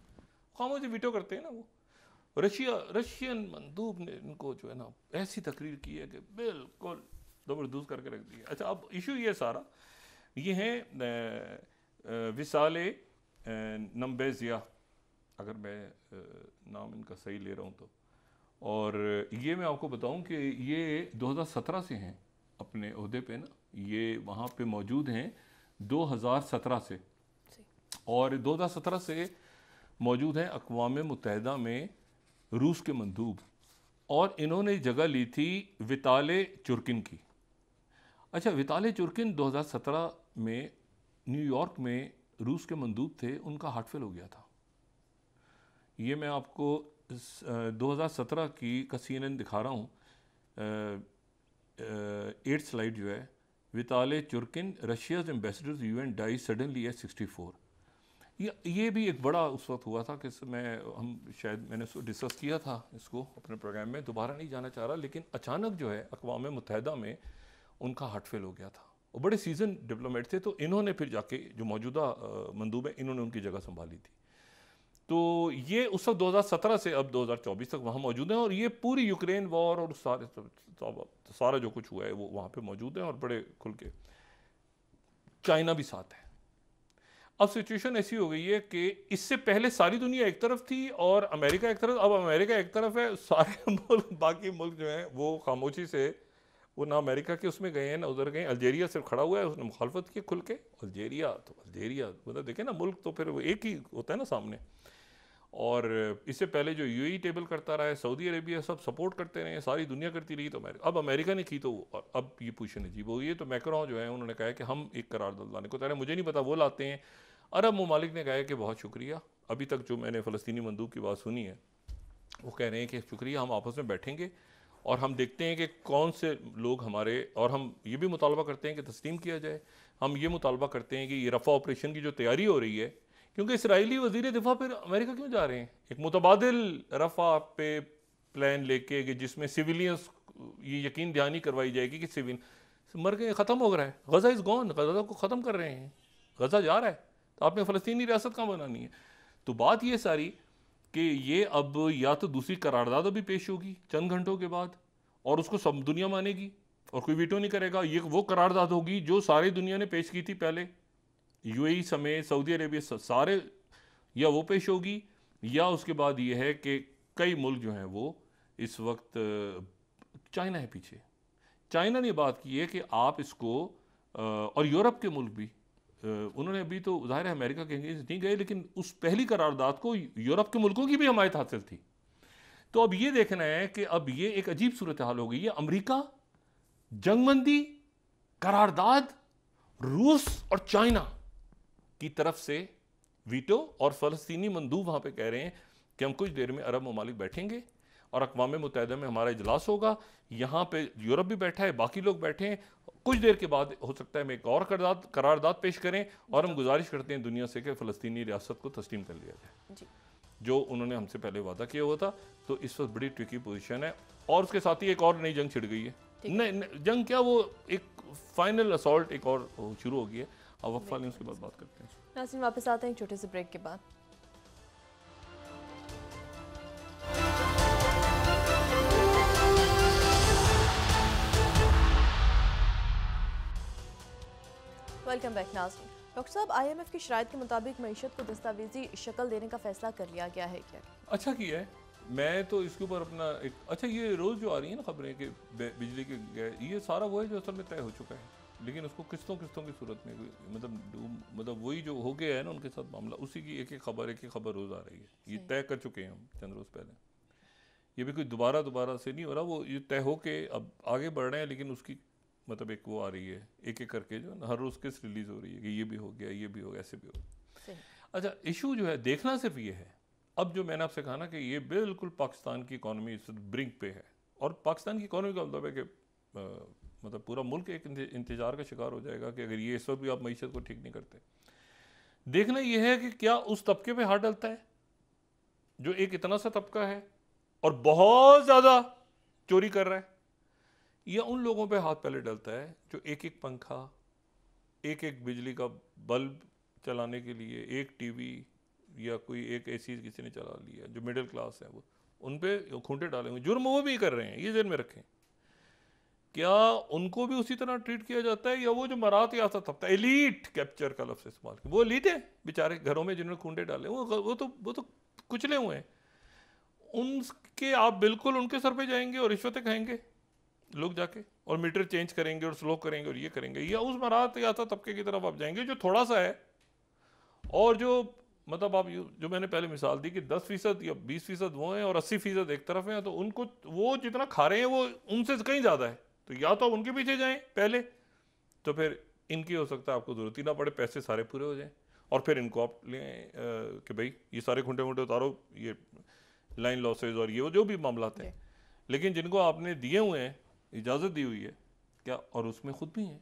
खामोशी वीटो करते हैं ना वो रशिया रशियन मंदूब ने इनको जो है ना ऐसी तकरीर की है कि बिल्कुल जबरदूज करके रख दिया अच्छा अब इशू ये सारा ये है विसाले नम्बेजिया अगर मैं नाम इनका सही ले रहा हूँ तो और ये मैं आपको बताऊँ कि ये 2017 से हैं अपने अहदे पे ना ये वहाँ पे मौजूद हैं 2017 से और 2017 से मौजूद हैं अकवाम मुतहदा में रूस के मंदूब और इन्होंने जगह ली थी विताले चुर्किन की अच्छा विताले चुर्किन 2017 में न्यूयॉर्क में रूस के मंदूब थे उनका हार्टफेल हो गया था ये मैं आपको दो हज़ार सत्रह की का सी एन एन दिखा रहा हूँ एट स्लाइड जो है Vitaly Churkin Russia's ambassador U N die suddenly at sixty four ये ये भी एक बड़ा उस वक्त हुआ था कि मैं हम शायद मैंने डिस्कस किया था इसको अपने प्रोग्राम में दोबारा नहीं जाना चाह रहा लेकिन अचानक जो है अकवा मुतहदा में उनका हार्ट फेल हो गया था और बड़े सीजन डिप्लोमेट थे तो इन्होंने फिर जाके जो मौजूदा मंदूब है इन्होंने उनकी जगह संभाली थी तो ये उस वक्त 2017 से अब 2024 तक वहाँ मौजूद हैं और ये पूरी यूक्रेन वॉर और सारे सारा जो कुछ हुआ है वो वहाँ पे मौजूद है और बड़े खुल के चाइना भी साथ है अब सिचुएशन ऐसी हो गई है कि इससे पहले सारी दुनिया एक तरफ थी और अमेरिका एक तरफ अब अमेरिका एक तरफ है सारे मुल्क बाकी मुल्क जो हैं वो खामोशी से वो ना अमेरिका के उसमें गए हैं ना उधर गए अल्जेरिया सिर्फ खड़ा हुआ है उसने मुखालफत की खुल के अल्जेरिया तो अल्जेरिया मतलब देखें ना मुल्क तो फिर वो एक ही होता है ना सामने और इससे पहले जो यूएई टेबल e करता रहा है सऊदी अरेबिया सब सपोर्ट करते रहे सारी दुनिया करती रही तो अमेरिका अब अमेरिका ने की तो अब ये पूछने जी वो ये तो मैक्रॉ जो है उन्होंने कहा है कि हम एक करार लाने को तैयार मुझे नहीं पता वो लाते हैं अरब ममालिक ने कहा कि बहुत शुक्रिया अभी तक जो मैंने फ़लस्तनी मंदूक की बात सुनी है वो कह रहे हैं कि शुक्रिया हम आपस में बैठेंगे और हम देखते हैं कि कौन से लोग हमारे और हम ये भी मुतालबा करते हैं कि तस्लीम किया जाए हम ये मुतालबा करते हैं कि ये रफ़ा ऑपरेशन की जो तैयारी हो रही है क्योंकि इसराइली वजीर दिफा फिर अमेरिका क्यों जा रहे हैं एक मुतबादल रफा पे प्लान लेके जिसमें सिविलियंस ये यकीन दहानी करवाई जाएगी कि सिविल मर गए ख़त्म हो रहा है गज़ा इज़ गॉन गज़ा को ख़त्म कर रहे हैं गज़ा जा रहा है तो आपने फ़लस्तनी रियासत कहाँ बनानी है तो बात ये सारी कि ये अब या तो दूसरी करारदाद अभी पेश होगी चंद घंटों के बाद और उसको सब दुनिया मानेगी और कोई वीटो नहीं करेगा ये वो करारदाद होगी जो सारी दुनिया ने पेश की थी पहले यूएई समेत सऊदी अरेबिया सारे या वो पेश होगी या उसके बाद ये है कि कई मुल्क जो हैं वो इस वक्त चाइना है पीछे चाइना ने बात की है कि आप इसको और यूरोप के मुल्क भी उन्होंने अभी तो ज़ाहिर है अमेरिका के नहीं गए लेकिन उस पहली करारदाद को यूरोप के मुल्कों की भी हमायत हासिल थी तो अब ये देखना है कि अब ये एक अजीब सूरत हाल हो गई है अमरीका जंगबंदी करारदाद रूस और चाइना की तरफ से वीटो और फ़लस्तनी मंदूब वहाँ पर कह रहे हैं कि हम कुछ देर में अरब ममालिक बैठेंगे और अकवा मुतहद में हमारा इजलास होगा यहाँ पर यूरोप भी बैठा है बाकी लोग बैठे हैं कुछ देर के बाद हो सकता है हम एक और करदा करारदाद पेश करें और हम गुजारिश करते हैं दुनिया से कि फ़लस्तनी रियासत को तस्लीम कर लिया जाए जो उन्होंने हमसे पहले वादा किया हुआ था तो इस वक्त बड़ी ट्रिकी पोजीशन है और उसके साथ ही एक और नई जंग छिड़ गई है न, जंग क्या वो एक फाइनल असॉल्ट एक और शुरू हो गई है और लें उसके बाद बात करते हैं वापस आते हैं छोटे से ब्रेक के बाद वेलकम बैक नाजन डॉक्टर साहब आईएमएफ की शरात के मुताबिक मीशत को दस्तावेजी शक्ल देने का फैसला कर लिया गया है क्या अच्छा किया है मैं तो इसके ऊपर अपना एक अच्छा ये रोज़ जो आ रही है ना खबरें कि बिजली के ये सारा वो है जो असल में तय हो चुका है लेकिन उसको किस्तों किस्तों की सूरत में मतलब मतलब वही जो हो गया है ना उनके साथ मामला उसी की एक एक खबर एक एक खबर रोज़ आ रही है ये तय कर चुके हैं हम चंद रोज़ पहले ये भी कोई दोबारा दोबारा से नहीं हो रहा वो ये तय हो के अब आगे बढ़ रहे हैं लेकिन उसकी मतलब एक वो आ रही है एक एक करके जो हर रोज़ किस रिलीज़ हो रही है कि ये भी हो गया ये भी हो गया ऐसे भी हो गया अच्छा इशू जो है देखना सिर्फ ये है अब जो मैंने आपसे कहा ना कि ये बिल्कुल पाकिस्तान की इकोनॉमी इस ब्रिंक पे है और पाकिस्तान की इकोनॉमी का मतलब है कि मतलब पूरा मुल्क एक इंतज़ार का शिकार हो जाएगा कि अगर ये इस वक्त भी आप मीशत को ठीक नहीं करते देखना यह है कि क्या उस तबके पर हाथ डलता है जो एक इतना सा तबका है और बहुत ज़्यादा चोरी कर रहा है या उन लोगों पे हाथ पहले डलता है जो एक एक पंखा एक एक बिजली का बल्ब चलाने के लिए एक टीवी या कोई एक एसी किसी ने चला लिया जो मिडिल क्लास है वो उन पर खूंटे डाले हुए जुर्म वो भी कर रहे हैं ये जेल में रखें क्या उनको भी उसी तरह ट्रीट किया जाता है या वो जो मरात यासत था एलीट कैप्चर का लफ्ज़ इस्तेमाल वो एलीट है बेचारे घरों में जिन्होंने कुंडे डाले वो वो तो वो तो कुचले हुए हैं उनके आप बिल्कुल उनके सर पे जाएंगे और रिश्वतें खाएंगे लोग जाके और मीटर चेंज करेंगे और स्लो करेंगे और ये करेंगे या उस मरात था तबके की तरफ आप जाएंगे जो थोड़ा सा है और जो मतलब आप जो मैंने पहले मिसाल दी कि दस फीसद या बीस फीसद वो हैं और अस्सी फीसद एक तरफ हैं तो उनको वो जितना खा रहे हैं वो उनसे कहीं ज़्यादा है तो या तो आप उनके पीछे जाएं पहले तो फिर इनकी हो सकता है आपको ज़रूरत ही ना पड़े पैसे सारे पूरे हो जाएं और फिर इनको आप लें कि भाई ये सारे खुंटे मुंटे उतारो ये लाइन लॉसेज और ये वो जो भी मामला हैं लेकिन जिनको आपने दिए हुए हैं इजाज़त दी हुई है क्या और उसमें खुद भी हैं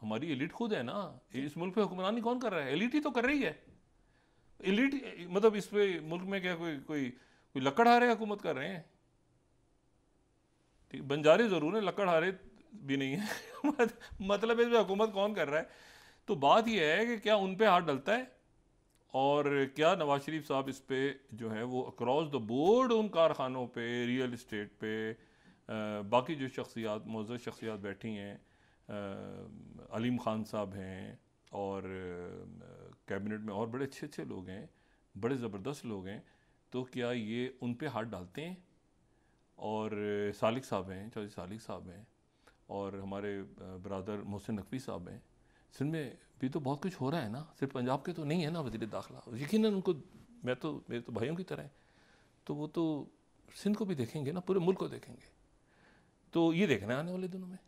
हमारी एलिट खुद है ना इस मुल्क में हुक्मरानी कौन कर रहा है एलिट ही तो कर रही है एलिट मतलब इस पे मुल्क में क्या कोई कोई कोई हारे हुकूमत कर रहे हैं ठीक बंजारे ज़रूर हैं लकड़हारे भी नहीं है मतलब इसमें हुकूमत कौन कर रहा है तो बात यह है कि क्या उन पर हाथ डलता है और क्या नवाज शरीफ साहब इस पर जो है वो अक्रॉस द बोर्ड उन कारखानों पर रियल इस्टेट पे आ, बाकी जो शख्सियात मौजूद शख्सियात बैठी हैं अलीम ख़ान साहब हैं और कैबिनेट में और बड़े अच्छे अच्छे लोग हैं बड़े ज़बरदस्त लोग हैं तो क्या ये उन पर हाथ डालते हैं और सालिक साहब हैं चौधरी सालिक साहब हैं और हमारे ब्रादर मोहसिन नकवी साहब हैं सिंध में भी तो बहुत कुछ हो रहा है ना सिर्फ पंजाब के तो नहीं है ना वजीर दाखिला यकीन उनको मैं तो मेरे तो भाइयों की तरह तो वो तो सिंध को भी देखेंगे ना पूरे मुल्क को देखेंगे तो ये देखना हैं आने वाले दिनों में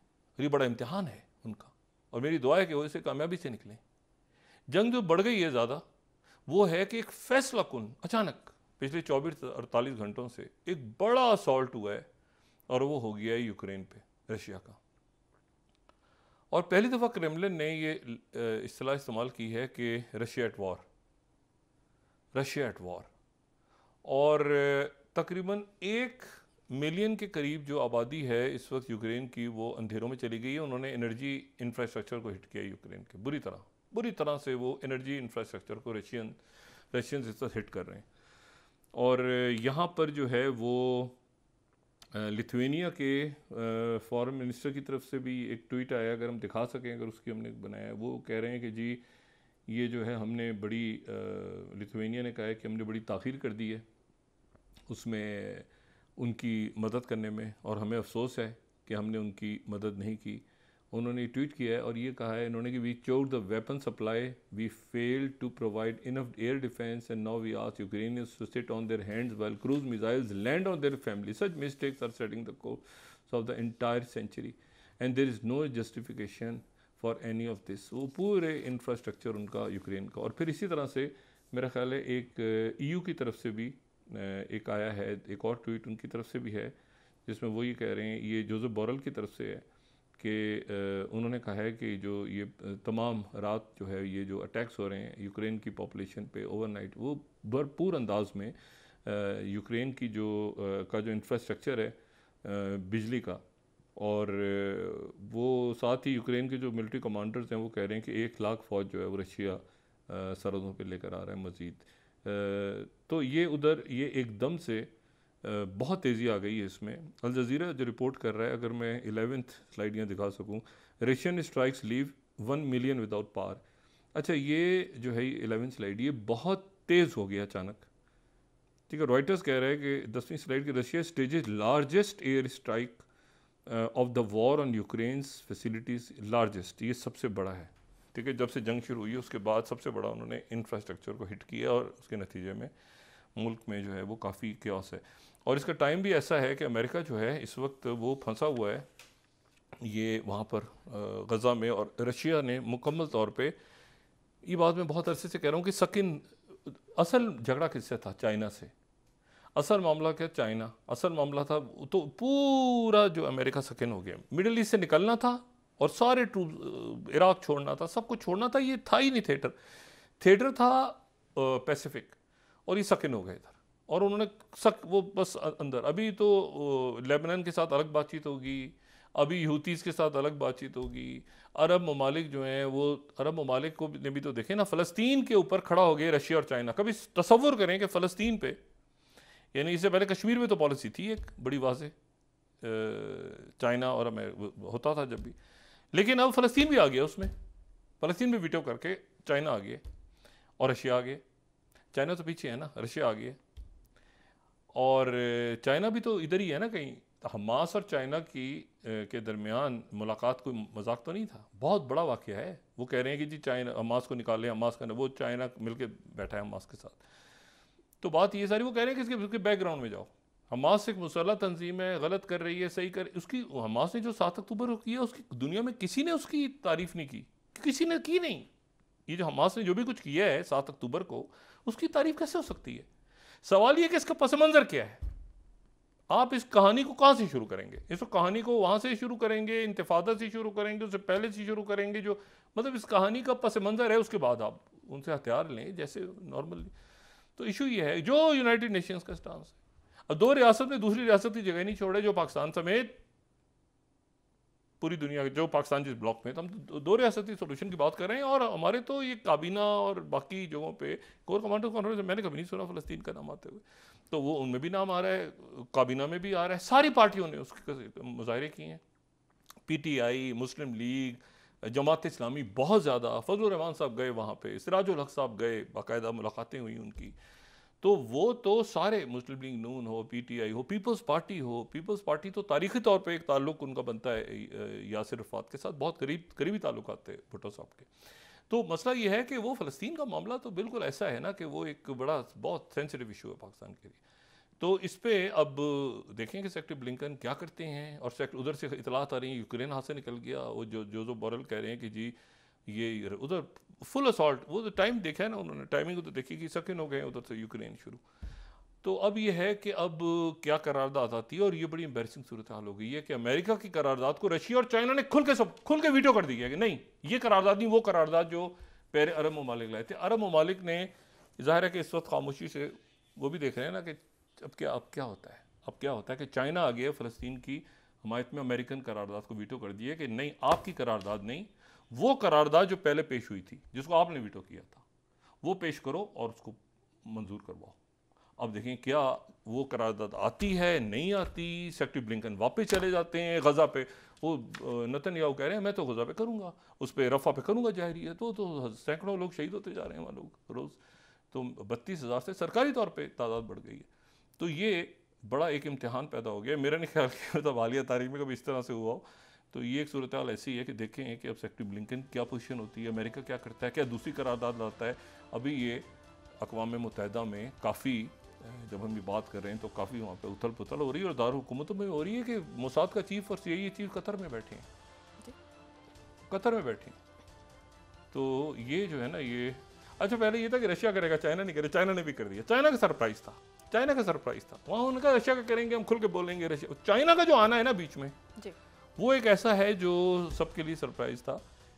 ये बड़ा इम्तहान है उनका और मेरी दुआ है कि वो इसे कामयाबी से निकलें जंग जो बढ़ गई है ज़्यादा वो है कि एक फैसला कन अचानक पिछले चौबीस अड़तालीस घंटों से एक बड़ा असॉल्ट हुआ है और वो हो गया है यूक्रेन पे रशिया का और पहली दफ़ा क्रेमलिन ने ये असलाह इस्तेमाल की है कि Russia at war Russia at war और तकरीबन एक मिलियन के करीब जो आबादी है इस वक्त यूक्रेन की वो अंधेरों में चली गई है उन्होंने एनर्जी इंफ्रास्ट्रक्चर को हिट किया यूक्रेन के बुरी तरह बुरी तरह से वो एनर्जी इंफ्रास्ट्रक्चर को रशियन रशियन इस वक्त हिट कर रहे हैं और यहाँ पर जो है वो लिथुनिया के फॉरेन मिनिस्टर की तरफ से भी एक ट्वीट आया अगर हम दिखा सकें अगर उसकी हमने बनाया वो कह रहे हैं कि जी ये जो है हमने बड़ी लिथुनिया ने कहा है कि हमने बड़ी ताखिर कर दी है उसमें उनकी मदद करने में और हमें अफसोस है कि हमने उनकी मदद नहीं की उन्होंने ट्वीट किया है और ये कहा है इन्होंने कि we chose the weapon supply we fail to provide enough air defence and now we ask Ukraine to sit on their hands well cruise missiles land on their family such mistakes are setting the course of the entire century and there is no justification for any of this वो पूरे इंफ्रास्ट्रक्चर उनका यूक्रेन का और फिर इसी तरह से मेरा ख्याल है एक यू uh, e की तरफ से भी uh, एक आया है एक और ट्वीट उनकी तरफ से भी है जिसमें वो ये कह रहे हैं ये जोजो बोरल की तरफ से है कि उन्होंने कहा है कि जो ये तमाम रात जो है ये जो अटैक्स हो रहे हैं यूक्रेन की पॉपुलेशन पे ओवरनाइट वो भरपूर अंदाज में यूक्रेन की जो का जो इंफ्रास्ट्रक्चर है बिजली का और वो साथ ही यूक्रेन के जो मिलिट्री कमांडर्स हैं वो कह रहे हैं कि एक लाख फ़ौज जो है वो रशिया सरहदों पर लेकर आ रहा है मज़ीद तो ये उधर ये एकदम से बहुत तेज़ी आ गई है इसमें अल जज़ीरा जो रिपोर्ट कर रहा है अगर मैं एलेवेंथ स्लाइड यहाँ दिखा सकूँ Russian strikes leave one million without power अच्छा ये जो है एलेवेंथ स्लाइड ये बहुत तेज़ हो गया अचानक ठीक है रॉयटर्स कह रहे हैं कि दसवीं स्लाइड की Russia stage largest air strike of the war on Ukraine facilities largest ये सबसे बड़ा है ठीक है जब से जंग शुरू हुई है उसके बाद सबसे बड़ा उन्होंने इंफ्रास्ट्रक्चर को हिट किया और उसके नतीजे में मुल्क में जो है वो काफ़ी क्योस है और इसका टाइम भी ऐसा है कि अमेरिका जो है इस वक्त वो फंसा हुआ है ये वहाँ पर गज़ा में और रशिया ने मुकम्मल तौर पे ये बात मैं बहुत अरसे से कह रहा हूँ कि सकिन असल झगड़ा किससे था चाइना से असल मामला क्या चाइना असल मामला था तो पूरा जो अमेरिका सकिन हो गया मिडल ईस्ट से निकलना था और सारे ट्रूप इराक छोड़ना था सब कुछ छोड़ना था ये था ही नहीं थिएटर थिएटर था पैसिफिक और ये सकिन हो गए था और उन्होंने सक वो बस अंदर अभी तो लेबनान के साथ अलग बातचीत होगी अभी यूतीस के साथ अलग बातचीत होगी अरब ममालिक जो हैं वो अरब ममालिक को ने भी तो देखें ना फ़लस्तीन के ऊपर खड़ा हो गया रशिया और चाइना कभी तस्वुर करें कि फ़लस्तीन पे यानी इससे पहले कश्मीर में तो पॉलिसी थी एक बड़ी वाजे चाइना और होता था जब भी लेकिन अब फ़लस्तीन भी आ गया उसमें फ़लस्तीन भी वीटो करके चाइना आ गया और रशिया आ गए चाइना तो पीछे है ना रशिया आ गया और चाइना भी तो इधर ही है ना कहीं हमास और चाइना की के दरमियान मुलाकात कोई मजाक तो नहीं था बहुत बड़ा वाक़ है वो कह रहे हैं कि जी चाइना हमास को निकाले हमास का वो चाइना मिल के बैठा है हमास के साथ तो बात ये सारी वो कह रहे हैं कि इसके उसके बैकग्राउंड में जाओ हमास एक मुसल्ला तंजीम है गलत कर रही है सही कर उसकी हमास ने जो सात अक्टूबर को किया उसकी दुनिया में किसी ने उसकी तारीफ़ नहीं की किसी ने की नहीं ये जो हमास ने जो भी कुछ किया है सात अक्टूबर को उसकी तारीफ़ कैसे हो सकती है सवाल यह कि इसका पस मंज़र क्या है आप इस कहानी को कहाँ से शुरू करेंगे इस कहानी को वहाँ से शुरू करेंगे इंतफादा से शुरू करेंगे उससे पहले से शुरू करेंगे जो मतलब इस कहानी का पस मंज़र है उसके बाद आप उनसे हथियार लें जैसे नॉर्मली तो इशू यह है जो यूनाइटेड नेशंस का स्टांस है अब दो रियासत ने दूसरी रियासत की जगह नहीं छोड़े जो पाकिस्तान समेत पूरी दुनिया के जो पाकिस्तान जिस ब्लॉक में तो हम दो रियासती सोल्यूशन की बात कर रहे हैं और हमारे तो ये काबीना और बाकी जगहों पे कोर कमांडर कॉन्फ्रेंस मैंने कभी नहीं सुना फलस्तीन का नाम आते हुए तो वो उनमें भी नाम आ रहा है काबीना में भी आ रहा है सारी पार्टियों ने उसके मुजाहरे किए हैं P T I Muslim League Jamaat Islami बहुत ज़्यादा फजल रहमान साहब गए वहाँ पर सिराजुल हक साहब गए बाकायदा मुलाकातें हुई उनकी तो वो तो सारे मुस्लिम लीग नून हो पीटीआई हो पीपल्स पार्टी हो पीपल्स पार्टी तो तारीखी तौर पे एक ताल्लुक उनका बनता है यासिर रफात के साथ बहुत करीब करीबी ताल्लुक थे भुट्टो साहब के तो मसला ये है कि वो फ़लस्तीन का मामला तो बिल्कुल ऐसा है ना कि वो एक बड़ा बहुत सेंसिटिव इशू है पाकिस्तान के लिए तो इस पर अब देखें कि सेक्रेटरी ब्लिंकन क्या करते हैं और सेक्टर उधर से इतलात आ रही है यूक्रेन हाथ से निकल गया वो जो जो जो बोरल कह रहे हैं कि जी ये उधर फुल असॉल्ट वो तो टाइम देखा है ना उन्होंने टाइमिंग तो देखी कि सकिन हो गए उधर से यूक्रेन शुरू तो अब ये है कि अब क्या करारदाद आती है और ये बड़ी एम्बेसिंग सूरत हाल हो गई है कि अमेरिका की करारदाद को रशिया और चाइना ने खुल के सब खुल के वीटो कर दी है कि नहीं ये करारदाद नहीं वो करारदाद जो पहले अरब ममालिक लाए थे अरब ममालिक ने ज़ाहिर है कि इस वक्त खामोशी से वो भी देख रहे हैं ना कि अब क्या अब क्या होता है अब क्या होता है कि चाइना आ गया फ़लस्तीन की हमायत में अमेरिकन करारदाद को वीटो कर दिए कि नहीं आपकी करारदाद नहीं वो करारदाद जो पहले पेश हुई थी जिसको आपने वीटो किया था वो पेश करो और उसको मंजूर करवाओ अब देखें क्या वो करारदाद आती है नहीं आती सेक्रेटरी ब्लिंकन वापस चले जाते हैं गज़ा पे वो नतन याव कह रहे हैं मैं तो गज़ा पे करूँगा उस पर रफ़ा पे करूँगा जाहरी है तो तो सैकड़ों लोग शहीद होते जा रहे हैं वहाँ लोग रोज़ तो बत्तीस हज़ार से सरकारी तौर पर तादाद बढ़ गई है तो ये बड़ा एक इम्तहान पैदा हो गया मेरा नहीं ख्याल कि मतलब हालिया तारीख में कभी इस तरह से हुआ हो तो ये एक सूरत हाल ऐसी है कि देखें कि अब सेक्रेटरी ब्लिंकन क्या पोजीशन होती है अमेरिका क्या करता है क्या दूसरी करारदाद लाता है अभी ये अकवा मुतहदा में काफ़ी जब हम ये बात कर रहे हैं तो काफ़ी वहाँ पर उथल पुथल हो रही है और दार में हो रही है कि मोसाद का चीफ और सी चीफ कतर में बैठे हैं कतर में बैठे हैं तो ये जो है ना ये अच्छा पहले ये था कि रशिया करेगा चाइना नहीं करेगा चाइना ने भी कर दिया चाइना का सरप्राइज था चाइना का सरप्राइज था तो वहाँ उनका रशिया का करेंगे हम खुल के बोलेंगे रशिया चाइना का जो आना है ना बीच में वो एक ऐसा है जो सबके लिए सरप्राइज था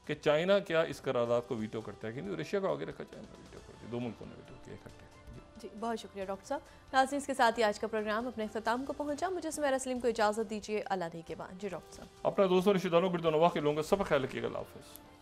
कि चाइना क्या इस करारदाद को वीटो करता है कि नहीं रशिया को आगे रखा चाइना का वीटो कर दिया दो मुल्कों ने वीटो किया इकट्ठे जी बहुत शुक्रिया डॉक्टर साहब नाजिन इसके साथ ही आज का प्रोग्राम अपने अख्ताम को पहुंचा मुझे समर असलम को इजाज़त दीजिए अल्लाह के बाद जी डॉक्टर साहब अपना दोस्तों रिश्तेदारों को धन्यवाद के लोगों का सब ख्याल रखिएगा हाफिज़